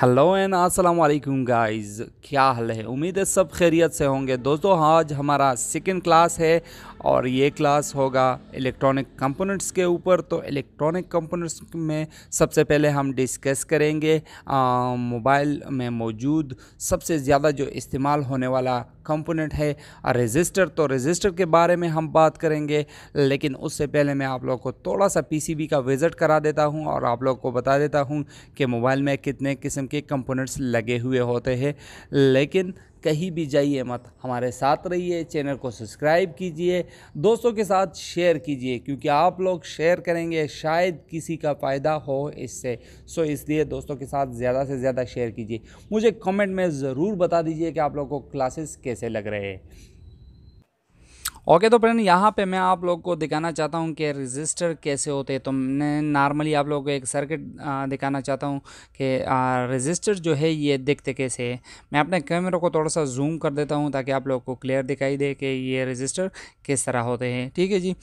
hello and अस्सलाम वालेकुम guys क्या हाल है उम्मीद है सब खैरियत से होंगे दोस्तों आज हमारा सेकंड क्लास है और ये क्लास होगा इलेक्ट्रॉनिक कंपोनेंट्स के ऊपर तो इलेक्ट्रॉनिक कंपोनेंट्स में सबसे पहले हम डिस्कस करेंगे मोबाइल में मौजूद सबसे ज़्यादा जो इस्तेमाल होने वाला कंपोनेंट है रजिस्टर तो रजिस्टर के बारे में हम बात करेंगे लेकिन उससे पहले मैं आप लोग को थोड़ा सा पीसीबी का विज़िट करा देता हूं और आप लोग को बता देता हूं कि मोबाइल में कितने किस्म के कंपोनेंट्स लगे हुए होते हैं लेकिन कहीं भी जाइए मत हमारे साथ रहिए चैनल को सब्सक्राइब कीजिए दोस्तों के साथ शेयर कीजिए क्योंकि आप लोग शेयर करेंगे शायद किसी का फ़ायदा हो इससे सो इसलिए दोस्तों के साथ ज़्यादा से ज़्यादा शेयर कीजिए मुझे कमेंट में ज़रूर बता दीजिए कि आप लोगों को क्लासेस कैसे लग रहे हैं ओके तो फ्रेंड यहाँ पे मैं आप लोग को दिखाना चाहता हूँ कि रजिस्टर कैसे होते हैं तो मैं नॉर्मली आप लोग को एक सर्किट दिखाना चाहता हूँ कि रजिस्टर जो है ये देखते कैसे है मैं अपने कैमरे को थोड़ा सा जूम कर देता हूँ ताकि आप लोग को क्लियर दिखाई दे कि ये रजिस्टर किस तरह होते हैं ठीक है जी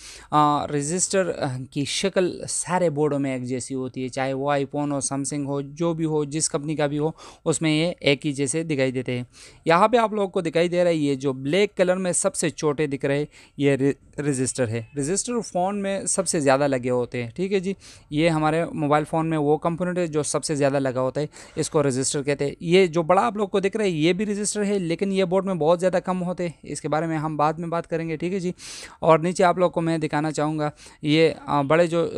रजिस्टर की शक्ल सारे बोर्डों में एक जैसी होती है चाहे वो आईफोन हो सैमसंग हो जो भी हो जिस कंपनी का भी हो उसमें ये एक ही जैसे दिखाई देते हैं यहाँ पर आप लोग को दिखाई दे रहा है ये जो ब्लैक कलर में सबसे छोटे दिख रहे ये रजिस्टर है रजिस्टर फ़ोन में सबसे ज़्यादा लगे होते हैं ठीक है जी ये हमारे मोबाइल फ़ोन में वो कंपोनेंट है जो सबसे ज़्यादा लगा होता है इसको रजिस्टर कहते हैं ये जो बड़ा आप लोग को दिख रहा है ये भी रजिस्टर है लेकिन ये बोर्ड में बहुत ज़्यादा कम होते हैं इसके बारे में हम बाद में बात करेंगे ठीक है जी और नीचे आप लोग को मैं दिखाना चाहूँगा ये बड़े जो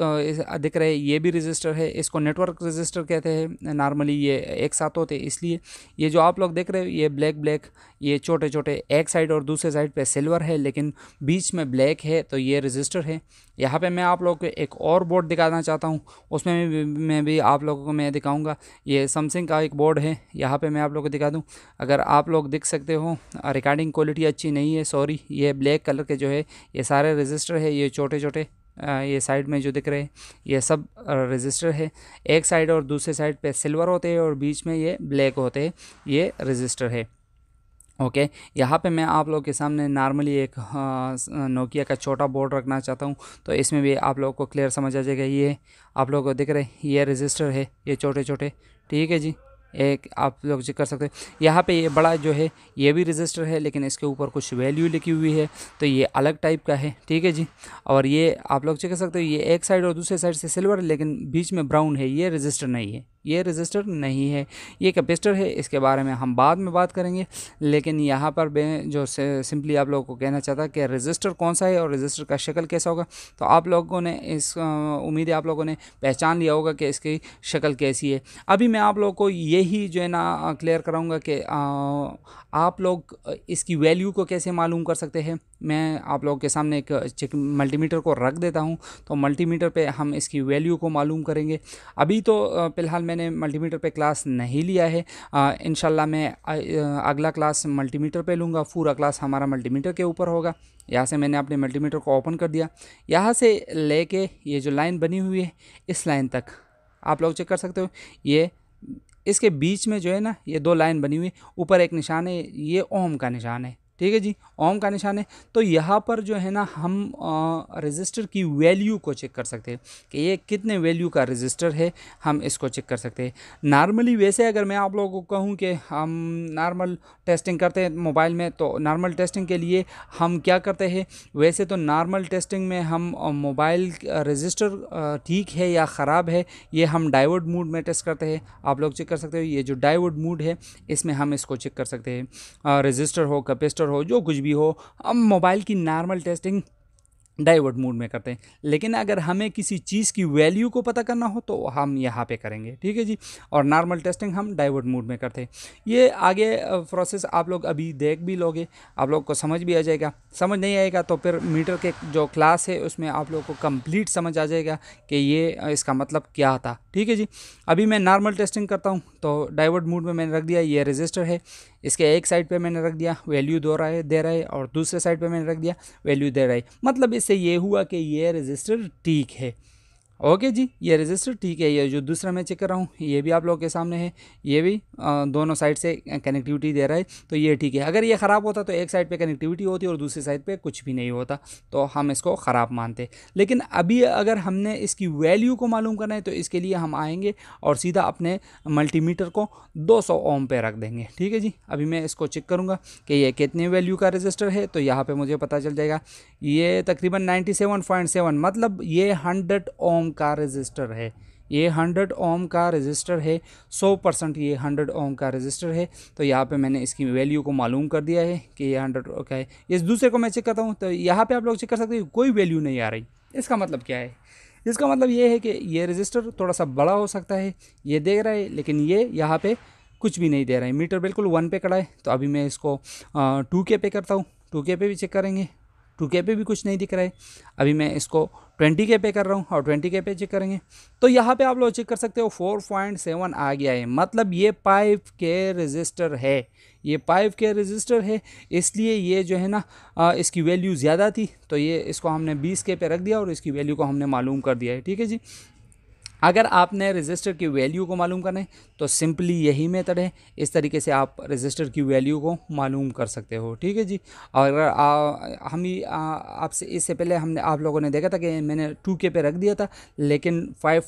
दिख रहे ये भी रजिस्टर है इसको नेटवर्क रजिस्टर कहते हैं नॉर्मली ये एक साथ होते इसलिए ये जो आप लोग देख रहे हो ये ब्लैक ब्लैक ये छोटे छोटे एक साइड और दूसरे साइड पे सिल्वर है लेकिन बीच में ब्लैक है तो ये रजिस्टर है यहाँ पे मैं आप लोग को एक और बोर्ड दिखाना चाहता हूँ उसमें भी मैं भी आप लोगों को मैं दिखाऊंगा ये समसंग का एक बोर्ड है यहाँ पर मैं आप लोग को दिखा दूँ अगर आप लोग दिख सकते हो रिकॉर्डिंग क्वालिटी अच्छी नहीं है सॉरी ये ब्लैक कलर के जो है ये सारे रजिस्टर है ये छोटे छोटे ये साइड में जो दिख रहे हैं ये सब रजिस्टर है एक साइड और दूसरे साइड पे सिल्वर होते हैं और बीच में ये ब्लैक होते हैं ये रजिस्टर है ओके okay, यहाँ पे मैं आप लोग के सामने नॉर्मली एक हाँ, नोकिया का छोटा बोर्ड रखना चाहता हूँ तो इसमें भी आप लोगों को क्लियर समझ आ जाएगा ये आप लोगों को दिख रहे ये रजिस्टर है ये छोटे छोटे ठीक है जी एक आप लोग चेक कर सकते हैं यहाँ पे ये बड़ा जो है ये भी रजिस्टर है लेकिन इसके ऊपर कुछ वैल्यू लिखी हुई है तो ये अलग टाइप का है ठीक है जी और ये आप लोग चेक कर सकते हो ये एक साइड और दूसरे साइड से सिल्वर लेकिन बीच में ब्राउन है ये रजिस्टर नहीं है ये रजिस्टर नहीं है ये कैपेसिटर है इसके बारे में हम बाद में बात करेंगे लेकिन यहाँ पर जो सिंपली आप लोगों को कहना चाहता कि रजिस्टर कौन सा है और रजिस्टर का शक्ल कैसा होगा तो आप लोगों ने इस उम्मीद है आप लोगों ने पहचान लिया होगा कि इसकी शक्ल कैसी है अभी मैं आप लोगों को यही जो है ना क्लियर कराऊँगा कि आप लोग इसकी वैल्यू को कैसे मालूम कर सकते हैं मैं आप लोगों के सामने एक चेक मल्टीमीटर को रख देता हूँ तो मल्टीमीटर पे हम इसकी वैल्यू को मालूम करेंगे अभी तो फ़िलहाल मैं मैंने मल्टीमीटर पे क्लास नहीं लिया है इन मैं अगला क्लास मल्टीमीटर पे लूँगा पूरा क्लास हमारा मल्टीमीटर के ऊपर होगा यहाँ से मैंने अपने मल्टीमीटर को ओपन कर दिया यहाँ से लेके ये जो लाइन बनी हुई है इस लाइन तक आप लोग चेक कर सकते हो ये इसके बीच में जो है ना ये दो लाइन बनी हुई ऊपर एक निशान है ये ओम का निशान है ठीक है जी ओम का निशान है तो यहाँ पर जो है ना हम रजिस्टर की वैल्यू को चेक कर सकते हैं कि ये कितने वैल्यू का रजिस्टर है हम इसको चेक कर सकते हैं नॉर्मली वैसे अगर मैं आप लोगों को कहूँ कि हम नॉर्मल टेस्टिंग करते हैं मोबाइल में तो नॉर्मल टेस्टिंग के लिए हम क्या करते हैं वैसे तो नॉर्मल टेस्टिंग में हम मोबाइल रजिस्टर ठीक है या ख़राब है ये हम डाइवर्ट मूड में टेस्ट करते हैं आप लोग चेक कर सकते हो ये जो डाइवर्ट मूड है इसमें हम इसको चेक कर सकते हैं रजिस्टर हो कपेस्टर रजिस्टर हो जो कुछ भी हो हम मोबाइल की नॉर्मल टेस्टिंग डाइवर्ट मोड में करते हैं लेकिन अगर हमें किसी चीज़ की वैल्यू को पता करना हो तो हम यहाँ पे करेंगे ठीक है जी और नॉर्मल टेस्टिंग हम डाइवर्ट मोड में करते हैं ये आगे प्रोसेस आप लोग अभी देख भी लोगे आप लोग को समझ भी आ जाएगा समझ नहीं आएगा तो फिर मीटर के जो क्लास है उसमें आप लोग को कंप्लीट समझ आ जाएगा कि ये इसका मतलब क्या था ठीक है जी अभी मैं नॉर्मल टेस्टिंग करता हूँ तो डाइवर्ट मूड में मैंने रख दिया ये रजिस्टर है इसके एक साइड पे मैंने रख दिया वैल्यू दो रहा है दे रहा है और दूसरे साइड पे मैंने रख दिया वैल्यू दे रहा है मतलब इससे ये हुआ कि ये रजिस्टर ठीक है ओके जी ये रजिस्टर ठीक है ये जो दूसरा मैं चेक कर रहा हूँ ये भी आप लोगों के सामने है ये भी आ, दोनों साइड से कनेक्टिविटी दे रहा है तो ये ठीक है अगर ये ख़राब होता तो एक साइड पे कनेक्टिविटी होती और दूसरी साइड पे कुछ भी नहीं होता तो हम इसको ख़राब मानते लेकिन अभी अगर हमने इसकी वैल्यू को मालूम करना है तो इसके लिए हम आएँगे और सीधा अपने मल्टीमीटर को दो सौ ओम पे रख देंगे ठीक है जी अभी मैं इसको चेक करूँगा कि यह कितने वैल्यू का रजिस्टर है तो यहाँ पर मुझे पता चल जाएगा ये तकरीबन नाइन्टी मतलब ये हंड्रेड ओम ओम का रजिस्टर है ये हंड्रेड ओम का रजिस्टर है सौ परसेंट ये हंड्रेड ओम का रजिस्टर है तो यहाँ पे मैंने इसकी वैल्यू को मालूम कर दिया है कि ये हंड्रेड का है इस दूसरे को मैं चेक करता हूँ तो यहाँ पे आप लोग चेक कर सकते हैं कोई वैल्यू नहीं आ रही इसका मतलब क्या है इसका मतलब ये है कि ये रजिस्टर थोड़ा सा बड़ा हो सकता है ये दे रहा है लेकिन ये यहाँ पर कुछ भी नहीं दे रहा है मीटर बिल्कुल वन पे कड़ा है तो अभी मैं इसको टू के पे करता हूँ टू के पे भी चेक करेंगे टू के पे भी कुछ नहीं दिख रहा है अभी मैं इसको ट्वेंटी के पे कर रहा हूँ और ट्वेंटी के पे चेक करेंगे तो यहाँ पे आप लोग चेक कर सकते हो फोर पॉइंट सेवन आ गया है मतलब ये पाइव के रजिस्टर है ये पाइव के रजिस्टर है इसलिए ये जो है ना इसकी वैल्यू ज़्यादा थी तो ये इसको हमने बीस के पे रख दिया और इसकी वैल्यू को हमने मालूम कर दिया है ठीक है जी अगर आपने रजिस्टर की वैल्यू को मालूम करना है तो सिंपली यही मेथड है इस तरीके से आप रजिस्टर की वैल्यू को मालूम कर सकते हो ठीक है जी अगर हम आपसे इससे पहले हमने आप लोगों ने देखा था कि मैंने टू के पे रख दिया था लेकिन फाइव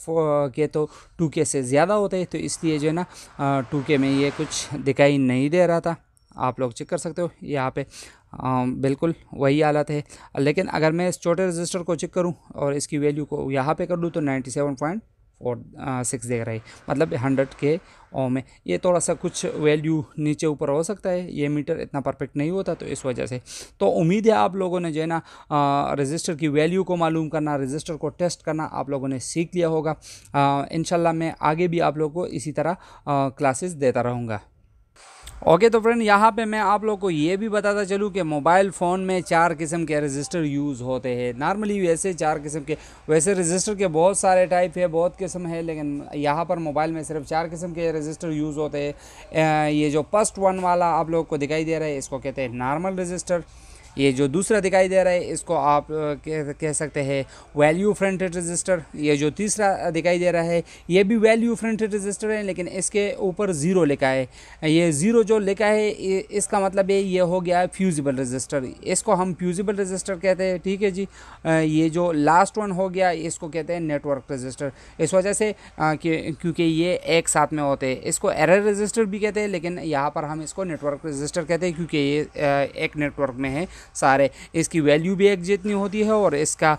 के तो टू के से ज़्यादा होते हैं तो इसलिए जो है ना टू के में ये कुछ दिखाई नहीं दे रहा था आप लोग चेक कर सकते हो यहाँ पे आ, बिल्कुल वही हालत है लेकिन अगर मैं इस छोटे रजिस्टर को चेक करूँ और इसकी वैल्यू को यहाँ पे कर लूँ तो पॉइंट फोर सिक्स देख रहा है मतलब हंड्रेड के ओम में ये थोड़ा सा कुछ वैल्यू नीचे ऊपर हो सकता है ये मीटर इतना परफेक्ट नहीं होता तो इस वजह से तो उम्मीद है आप लोगों ने जो है ना रजिस्टर की वैल्यू को मालूम करना रजिस्टर को टेस्ट करना आप लोगों ने सीख लिया होगा इनशाला मैं आगे भी आप लोगों को इसी तरह क्लासेस देता रहूँगा ओके तो फ्रेंड यहाँ पे मैं आप लोग को ये भी बताता चलूँ कि मोबाइल फ़ोन में चार किस्म के रजिस्टर यूज़ होते हैं नॉर्मली वैसे चार किस्म के वैसे रजिस्टर के बहुत सारे टाइप है बहुत किस्म है लेकिन यहाँ पर मोबाइल में सिर्फ चार किस्म के रजिस्टर यूज़ होते हैं ये जो फर्स्ट वन वाला आप लोग को दिखाई दे रहा है इसको कहते हैं नॉर्मल रजिस्टर ये जो दूसरा दिखाई दे रहा है इसको आप कह, सकते हैं वैल्यू फ्रंटेड रजिस्टर ये जो तीसरा दिखाई दे रहा है ये भी वैल्यू फ्रंटेड रजिस्टर है लेकिन इसके ऊपर ज़ीरो लिखा है ये ज़ीरो जो लिखा है इसका मतलब है ये हो गया है फ्यूजिबल रजिस्टर इसको हम फ्यूजिबल रजिस्टर कहते हैं ठीक है जी ये जो लास्ट वन हो गया इसको कहते हैं नेटवर्क रजिस्टर इस वजह से क्योंकि ये एक साथ में होते हैं इसको एरर रजिस्टर भी कहते हैं लेकिन यहाँ पर हम इसको नेटवर्क रजिस्टर कहते हैं क्योंकि ये एक नेटवर्क में है सारे इसकी वैल्यू भी एक जितनी होती है और इसका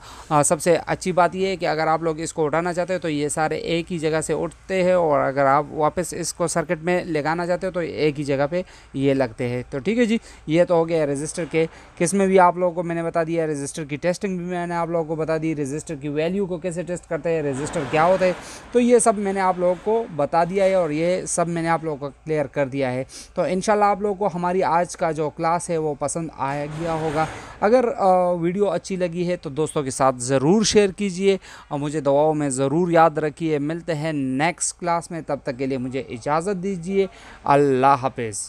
सबसे अच्छी बात यह है कि अगर आप लोग इसको उठाना चाहते हो तो ये सारे एक ही जगह से उठते हैं और अगर आप वापस इसको सर्किट में लगाना चाहते हो तो एक ही जगह पर ये लगते हैं तो ठीक है जी ये तो हो गया रजिस्टर के किस में भी आप लोगों को मैंने बता दिया रजिस्टर की टेस्टिंग भी मैंने आप लोगों को बता दी रजिस्टर की वैल्यू को कैसे टेस्ट करते हैं रजिस्टर क्या होता है तो ये सब मैंने आप लोगों को बता दिया है और ये सब मैंने आप लोगों को क्लियर कर दिया है तो इन आप लोगों को हमारी आज का जो क्लास है वो पसंद आ गया होगा अगर वीडियो अच्छी लगी है तो दोस्तों के साथ ज़रूर शेयर कीजिए और मुझे दवाओं में ज़रूर याद रखिए मिलते हैं नेक्स्ट क्लास में तब तक के लिए मुझे इजाज़त दीजिए अल्लाह हाफिज़